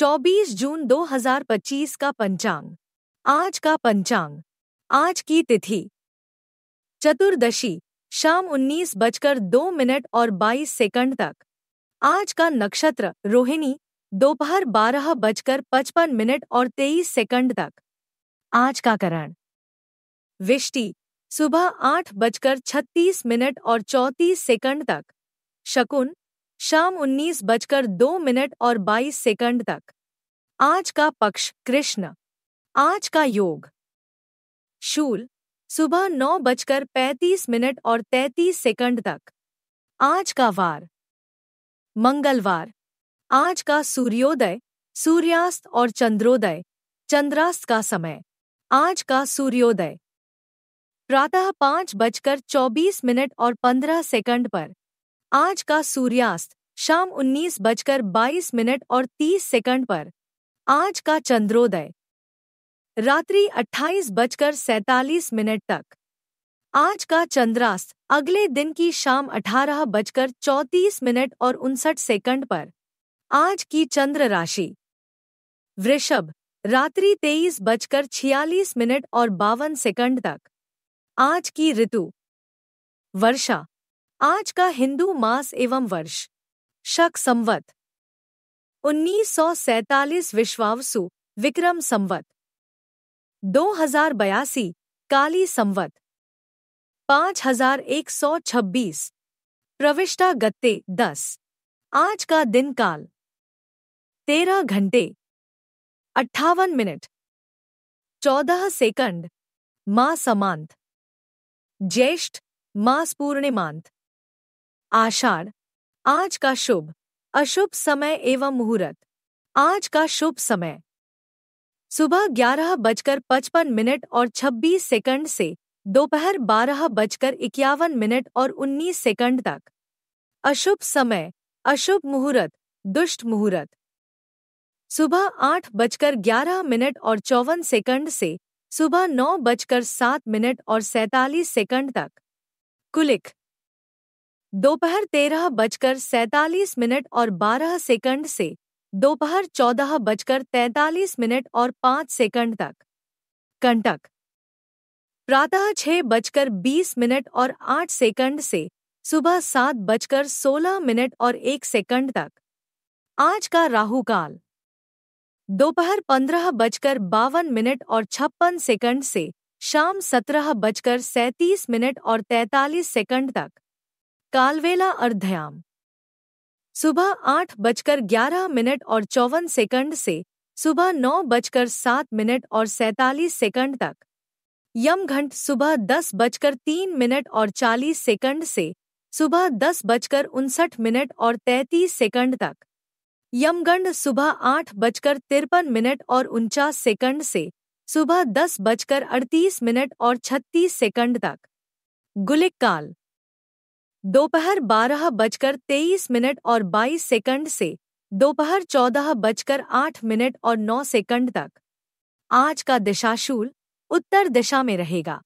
24 जून 2025 का पंचांग आज का पंचांग आज की तिथि चतुर्दशी शाम उन्नीस बजकर दो मिनट और 22 सेकंड तक आज का नक्षत्र रोहिणी दोपहर बारह बजकर पचपन मिनट और 23 सेकंड तक आज का करण विष्टि सुबह आठ बजकर छत्तीस मिनट और चौंतीस सेकंड तक शकुन शाम उन्नीस बजकर दो मिनट और बाईस सेकंड तक आज का पक्ष कृष्ण आज का योग शूल सुबह नौ बजकर पैंतीस मिनट और तैतीस सेकंड तक आज का वार मंगलवार आज का सूर्योदय सूर्यास्त और चंद्रोदय चंद्रास्त का समय आज का सूर्योदय प्रातः पाँच बजकर चौबीस मिनट और पंद्रह सेकंड पर आज का सूर्यास्त शाम उन्नीस बजकर बाईस मिनट और तीस सेकंड पर आज का चंद्रोदय रात्रि अट्ठाईस बजकर सैतालीस मिनट तक आज का चंद्रास्त अगले दिन की शाम अठारह बजकर चौतीस मिनट और उनसठ सेकंड पर आज की चंद्र राशि वृषभ रात्रि तेईस बजकर छियालीस मिनट और बावन सेकंड तक आज की ऋतु वर्षा आज का हिंदू मास एवं वर्ष शक संवत 1947 विश्वावसु विक्रम संवत दो हजार बयासी काली संवत पाँच हजार एक सौ छब्बीस प्रविष्टा गत्ते दस आज का दिन काल तेरह घंटे अट्ठावन मिनट चौदह सेकंड मास समांत ज्येष्ठ मास पूर्णिमांत आषाढ़ आज का शुभ अशुभ समय एवं मुहूर्त आज का शुभ समय सुबह ग्यारह बजकर पचपन मिनट और छब्बीस सेकंड से दोपहर बारह बजकर इक्यावन मिनट और उन्नीस सेकंड तक अशुभ समय अशुभ मुहूर्त दुष्ट मुहूर्त सुबह आठ बजकर ग्यारह मिनट और चौवन सेकंड से सुबह नौ बजकर सात मिनट और सैतालीस सेकंड तक कुलिक दोपहर तेरह बजकर सैतालीस मिनट और बारह सेकंड से दोपहर चौदह बजकर तैतालीस मिनट और पाँच सेकंड तक कंटक प्रातः छह बजकर बीस मिनट और आठ सेकंड से सुबह सात बजकर सोलह मिनट और एक सेकंड तक आज का राहु काल दोपहर पंद्रह बजकर बावन मिनट और छप्पन सेकंड से शाम सत्रह बजकर सैंतीस मिनट और तैतालीस सेकंड तक कालवेला अर्धयाम सुबह आठ बजकर ग्यारह मिनट और चौवन सेकंड से सुबह नौ बजकर सात मिनट और सैतालीस सेकंड तक यमघंट सुबह दस बजकर तीन मिनट और चालीस सेकंड से सुबह दस बजकर उनसठ मिनट और तैतीस सेकंड तक यमगंड सुबह आठ बजकर तिरपन मिनट और उनचास सेकंड से सुबह दस बजकर अड़तीस मिनट और छत्तीस सेकंड तक गुलिक काल दोपहर बारह बजकर तेईस मिनट और बाईस सेकंड से दोपहर चौदह बजकर आठ मिनट और नौ सेकंड तक आज का दिशाशूल उत्तर दिशा में रहेगा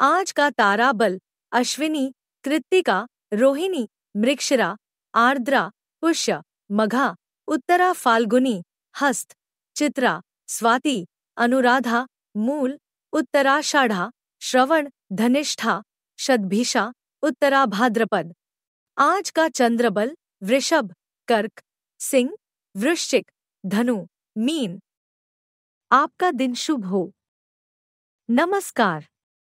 आज का ताराबल अश्विनी कृत्तिका रोहिणी मृक्षरा आर्द्रा पुष्य मघा उत्तरा फाल्गुनी हस्त चित्रा स्वाति अनुराधा मूल उत्तराषाढ़ा श्रवण धनिष्ठा शतभिषा उत्तरा भाद्रपद आज का चंद्रबल वृषभ कर्क सिंह वृश्चिक धनु मीन आपका दिन शुभ हो नमस्कार